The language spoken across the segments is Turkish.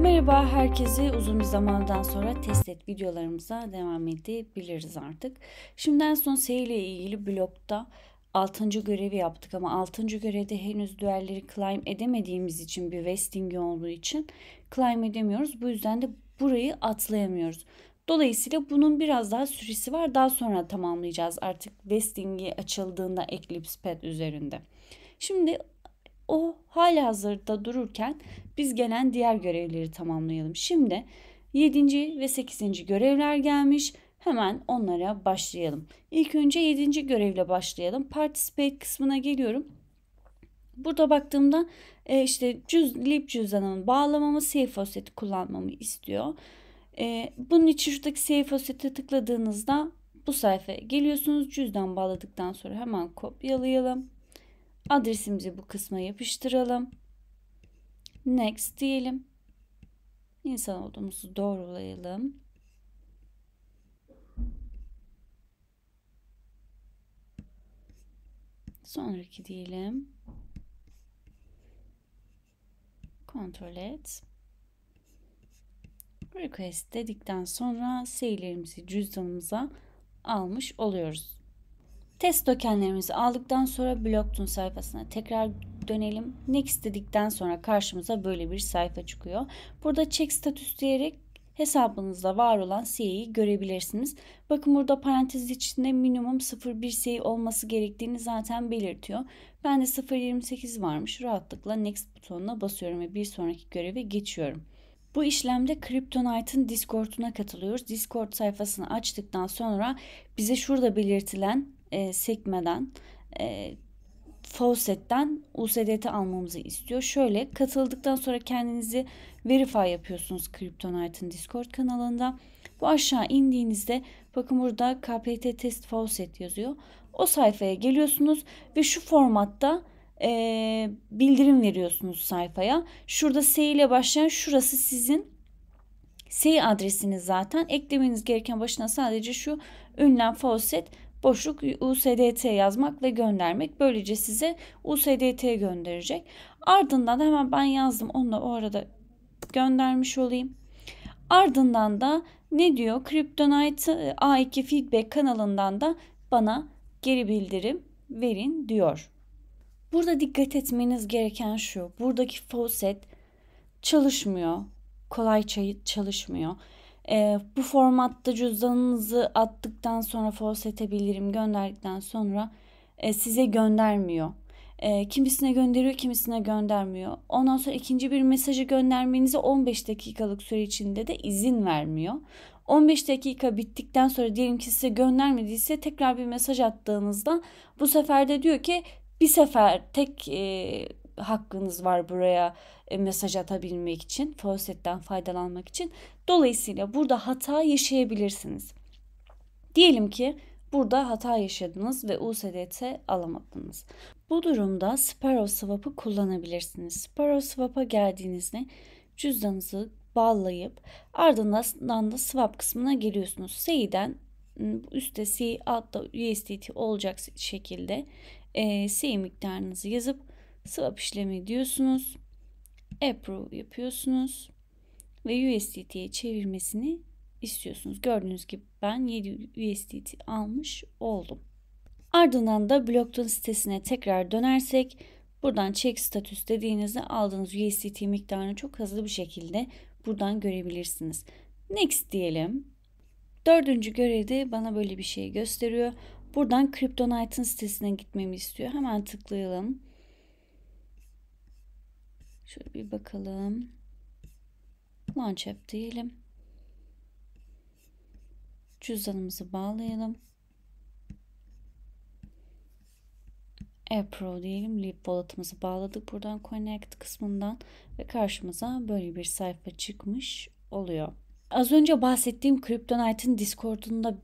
Merhaba herkese uzun bir zamandan sonra test et videolarımıza devam edebiliriz artık. Şimdiden son ile ilgili blokta 6. görevi yaptık ama 6. görevde henüz düelleri climb edemediğimiz için bir vesting olduğu için climb edemiyoruz. Bu yüzden de burayı atlayamıyoruz. Dolayısıyla bunun biraz daha süresi var. Daha sonra tamamlayacağız artık vestingi açıldığında Eclipse Pad üzerinde. Şimdi o hala hazırda dururken biz gelen diğer görevleri tamamlayalım. Şimdi 7. ve 8. görevler gelmiş. Hemen onlara başlayalım. İlk önce 7. görevle başlayalım. Participate kısmına geliyorum. Burada baktığımda e, işte cüz, lib cüzdanımı bağlamamı, safe offset'i kullanmamı istiyor. E, bunun için şuradaki safe offset'e tıkladığınızda bu sayfaya geliyorsunuz. Cüzdan bağladıktan sonra hemen kopyalayalım. Adresimizi bu kısma yapıştıralım. Next diyelim. İnsan olduğumuzu doğrulayalım. Sonraki diyelim. Kontrol et. Request dedikten sonra sayılarımızı cüzdanımıza almış oluyoruz. Test tokenlerimizi aldıktan sonra Blockton sayfasına tekrar dönelim. Next dedikten sonra karşımıza böyle bir sayfa çıkıyor. Burada check status diyerek hesabınızda var olan CA'yi görebilirsiniz. Bakın burada parantez içinde minimum 0.1 CA olması gerektiğini zaten belirtiyor. Ben de 0.28 varmış. Rahatlıkla next butonuna basıyorum ve bir sonraki göreve geçiyorum. Bu işlemde Kryptonite'ın Discord'una katılıyoruz. Discord sayfasını açtıktan sonra bize şurada belirtilen e, sekmeden e, Fawcett'ten USDT almamızı istiyor. Şöyle katıldıktan sonra kendinizi verify yapıyorsunuz Kryptonite'ın Discord kanalında. Bu aşağı indiğinizde bakın burada KPT test faucet yazıyor. O sayfaya geliyorsunuz ve şu formatta e, bildirim veriyorsunuz sayfaya. Şurada S ile başlayan şurası sizin S adresiniz zaten. Eklemeniz gereken başına sadece şu ünlem faucet boşluk USDT yazmak ve göndermek. Böylece size USDT gönderecek. Ardından da hemen ben yazdım. Onunla o arada göndermiş olayım. Ardından da ne diyor? Kryptonite e, A2 Feedback kanalından da bana geri bildirim verin diyor. Burada dikkat etmeniz gereken şu. Buradaki faucet çalışmıyor. Kolay çalışmıyor. E, bu formatta cüzdanınızı attıktan sonra Fawcett'e bildirim gönderdikten sonra e, size göndermiyor. E, kimisine gönderiyor, kimisine göndermiyor. Ondan sonra ikinci bir mesajı göndermenize 15 dakikalık süre içinde de izin vermiyor. 15 dakika bittikten sonra diyelim ki size göndermediyse tekrar bir mesaj attığınızda bu sefer de diyor ki bir sefer tek e, hakkınız var buraya e, mesaj atabilmek için, faucetten faydalanmak için. Dolayısıyla burada hata yaşayabilirsiniz. Diyelim ki burada hata yaşadınız ve USDT alamadınız. Bu durumda Sparrow Swap'ı kullanabilirsiniz. Sparrow Swap'a geldiğinizde cüzdanınızı bağlayıp ardından da swap kısmına geliyorsunuz. S'den ıı, üstte C altta USDT olacak şekilde e, C miktarınızı yazıp swap işlemi diyorsunuz. Approve yapıyorsunuz. Ve USDT'ye çevirmesini istiyorsunuz. Gördüğünüz gibi ben 7 USDT almış oldum. Ardından da Blockton sitesine tekrar dönersek buradan check status dediğinizde aldığınız USDT miktarını çok hızlı bir şekilde buradan görebilirsiniz. Next diyelim. Dördüncü görevde bana böyle bir şey gösteriyor. Buradan Kryptonite'ın sitesine gitmemi istiyor. Hemen tıklayalım. Şöyle bir bakalım. Launch diyelim. Cüzdanımızı bağlayalım. AirPro diyelim. Leap Wallet'ımızı bağladık. Buradan Connect kısmından ve karşımıza böyle bir sayfa çıkmış oluyor. Az önce bahsettiğim Kryptonite'ın Discord'unda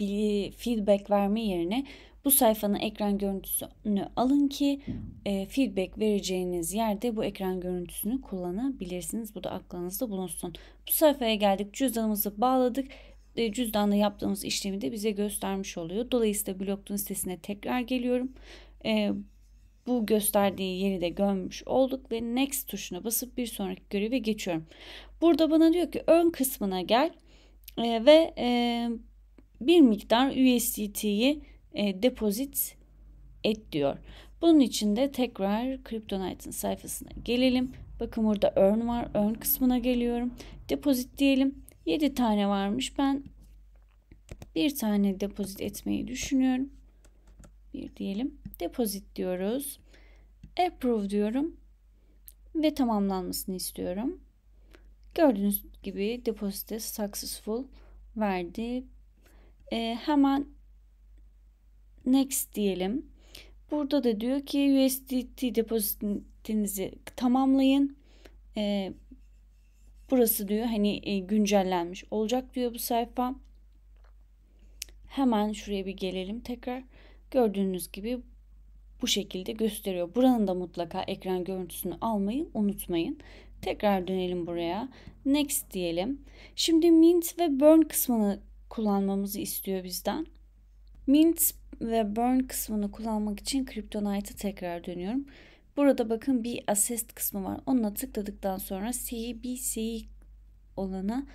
bir feedback verme yerine bu sayfanın ekran görüntüsünü alın ki e, feedback vereceğiniz yerde bu ekran görüntüsünü kullanabilirsiniz. Bu da aklınızda bulunsun. Bu sayfaya geldik. Cüzdanımızı bağladık e, cüzdanla yaptığımız işlemi de bize göstermiş oluyor. Dolayısıyla blokdun sitesine tekrar geliyorum. E, bu gösterdiği yeri de görmüş olduk ve next tuşuna basıp bir sonraki göreve geçiyorum. Burada bana diyor ki ön kısmına gel e, ve e, bir miktar USDT'yi e, depozit et diyor. Bunun için de tekrar CryptoNite'ın sayfasına gelelim. Bakın burada earn var. Earn kısmına geliyorum. Depozit diyelim. 7 tane varmış. Ben bir tane depozit etmeyi düşünüyorum. Bir diyelim. Depozit diyoruz. Approve diyorum. Ve tamamlanmasını istiyorum. Gördüğünüz gibi depozite successful verdi. Ee, hemen next diyelim. Burada da diyor ki USDT depozitinizi tamamlayın. Ee, burası diyor hani e, güncellenmiş olacak diyor bu sayfa. Hemen şuraya bir gelelim tekrar. Gördüğünüz gibi bu şekilde gösteriyor. Buranın da mutlaka ekran görüntüsünü almayı unutmayın. Tekrar dönelim buraya. Next diyelim. Şimdi mint ve burn kısmını kullanmamızı istiyor bizden. Mint ve burn kısmını kullanmak için Kryptonite'a tekrar dönüyorum. Burada bakın bir assist kısmı var. Onunla tıkladıktan sonra CBC olana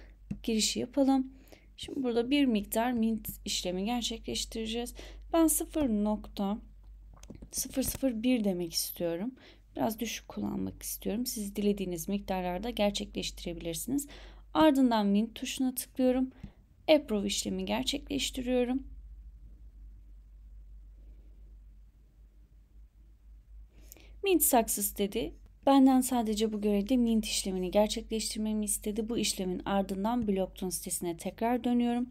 girişi yapalım. Şimdi burada bir miktar mint işlemi gerçekleştireceğiz. Ben 0.001 demek istiyorum. Biraz düşük kullanmak istiyorum. Siz dilediğiniz miktarlarda gerçekleştirebilirsiniz. Ardından mint tuşuna tıklıyorum. Approve işlemi gerçekleştiriyorum. Mint saksız dedi. Benden sadece bu görevde mint işlemini gerçekleştirmemi istedi. Bu işlemin ardından Blockton sitesine tekrar dönüyorum.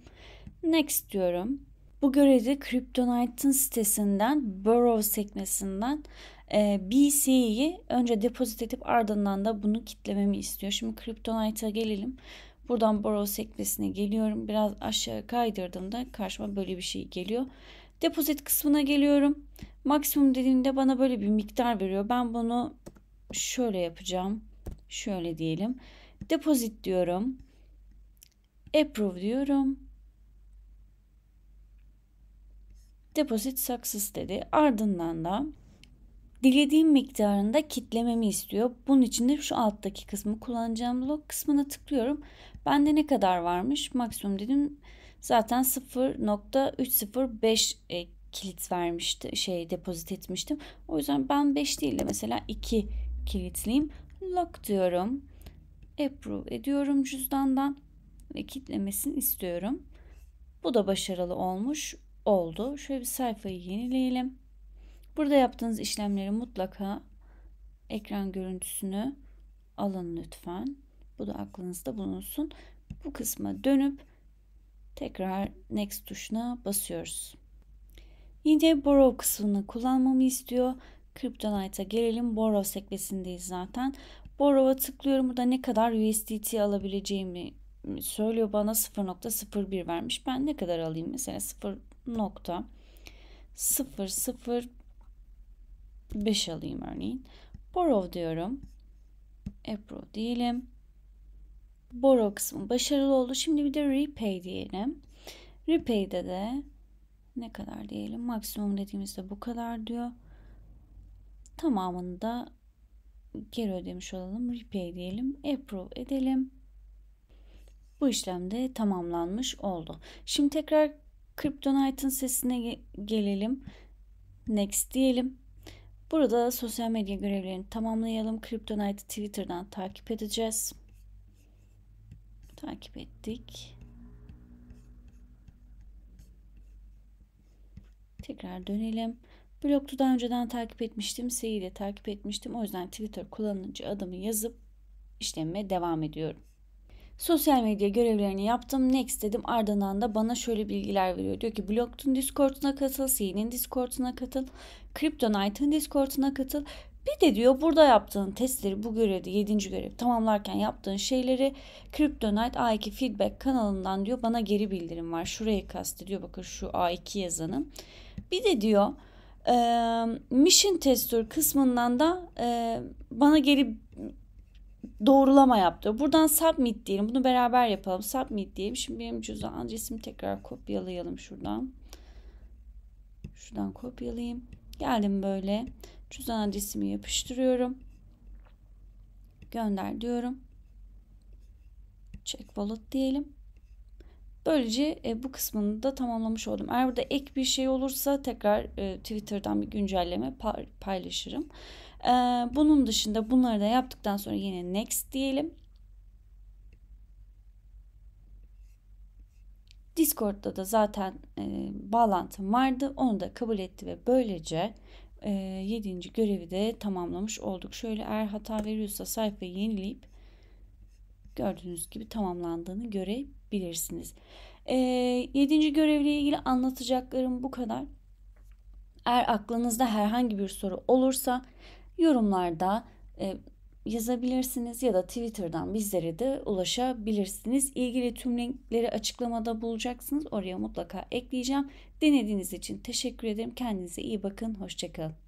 Next diyorum. Bu görevde Kryptonite'ın sitesinden Burrow sekmesinden e, BC'yi önce depozit edip ardından da bunu kitlememi istiyor. Şimdi Kryptonite'a gelelim. Buradan Burrow sekmesine geliyorum. Biraz aşağı kaydırdığımda karşıma böyle bir şey geliyor. Depozit kısmına geliyorum. Maksimum dediğinde bana böyle bir miktar veriyor. Ben bunu şöyle yapacağım. Şöyle diyelim. Deposit diyorum. Approve diyorum. Deposit success dedi. Ardından da dilediğim miktarında kitlememi istiyor. Bunun için de şu alttaki kısmı kullanacağım. Log kısmına tıklıyorum. Bende ne kadar varmış? Maksimum dedim. Zaten 0.305 e, kilit vermişti, şey depozit etmiştim. O yüzden ben 5 değil de mesela 2 kilitliyim. Lock diyorum. Approve ediyorum cüzdandan ve kilitlemesini istiyorum. Bu da başarılı olmuş oldu. Şöyle bir sayfayı yenileyelim. Burada yaptığınız işlemleri mutlaka ekran görüntüsünü alın lütfen. Bu da aklınızda bulunsun. Bu kısma dönüp tekrar next tuşuna basıyoruz. Yine borrow kısmını kullanmamı istiyor. Kryptonite'a gelelim. Borrow sekmesindeyiz zaten. Borrow'a tıklıyorum. Burada ne kadar USDT alabileceğimi söylüyor bana 0.01 vermiş. Ben ne kadar alayım? Mesela 0.005 alayım örneğin. Borrow diyorum. Approve diyelim. Borrow kısmı başarılı oldu. Şimdi bir de repay diyelim. Repay'de de ne kadar diyelim maksimum dediğimizde bu kadar diyor. Tamamını da geri ödemiş olalım. Repay diyelim. Approve edelim. Bu işlem de tamamlanmış oldu. Şimdi tekrar Kryptonite'ın sesine gelelim. Next diyelim. Burada sosyal medya görevlerini tamamlayalım. Kryptonite'ı Twitter'dan takip edeceğiz. Takip ettik. Tekrar dönelim. Bloktu daha önceden takip etmiştim. C ile takip etmiştim. O yüzden Twitter kullanıcı adımı yazıp işlemime devam ediyorum. Sosyal medya görevlerini yaptım. Next dedim. Ardından da bana şöyle bilgiler veriyor. Diyor ki Block'tun Discord'una katıl, C'nin Discord'una katıl, Kryptonite'ın Discord'una katıl bir de diyor burada yaptığın testleri bu görevde 7. görev tamamlarken yaptığın şeyleri Cryptonite A2 Feedback kanalından diyor bana geri bildirim var. Şurayı kastediyor bakın şu A2 yazanın. Bir de diyor e, Mission Tester kısmından da e, bana geri doğrulama yaptı. Buradan submit diyelim. Bunu beraber yapalım. Submit diyelim. Şimdi benim cüzdan adresimi tekrar kopyalayalım şuradan. Şuradan kopyalayayım. Geldim böyle. Cüzdan adresimi yapıştırıyorum. Gönder diyorum. Check wallet diyelim. Böylece e, bu kısmını da tamamlamış oldum. Eğer burada ek bir şey olursa tekrar e, Twitter'dan bir güncelleme paylaşırım. E, bunun dışında bunları da yaptıktan sonra yine next diyelim. Discord'da da zaten e, bağlantım vardı. Onu da kabul etti ve böylece e, 7. görevi de tamamlamış olduk. Şöyle eğer hata veriyorsa sayfayı yenileyip gördüğünüz gibi tamamlandığını görebilirsiniz. E, 7. görevle ilgili anlatacaklarım bu kadar. Eğer aklınızda herhangi bir soru olursa yorumlarda e, yazabilirsiniz ya da Twitter'dan bizlere de ulaşabilirsiniz. İlgili tüm linkleri açıklamada bulacaksınız. Oraya mutlaka ekleyeceğim. Denediğiniz için teşekkür ederim. Kendinize iyi bakın. Hoşçakalın.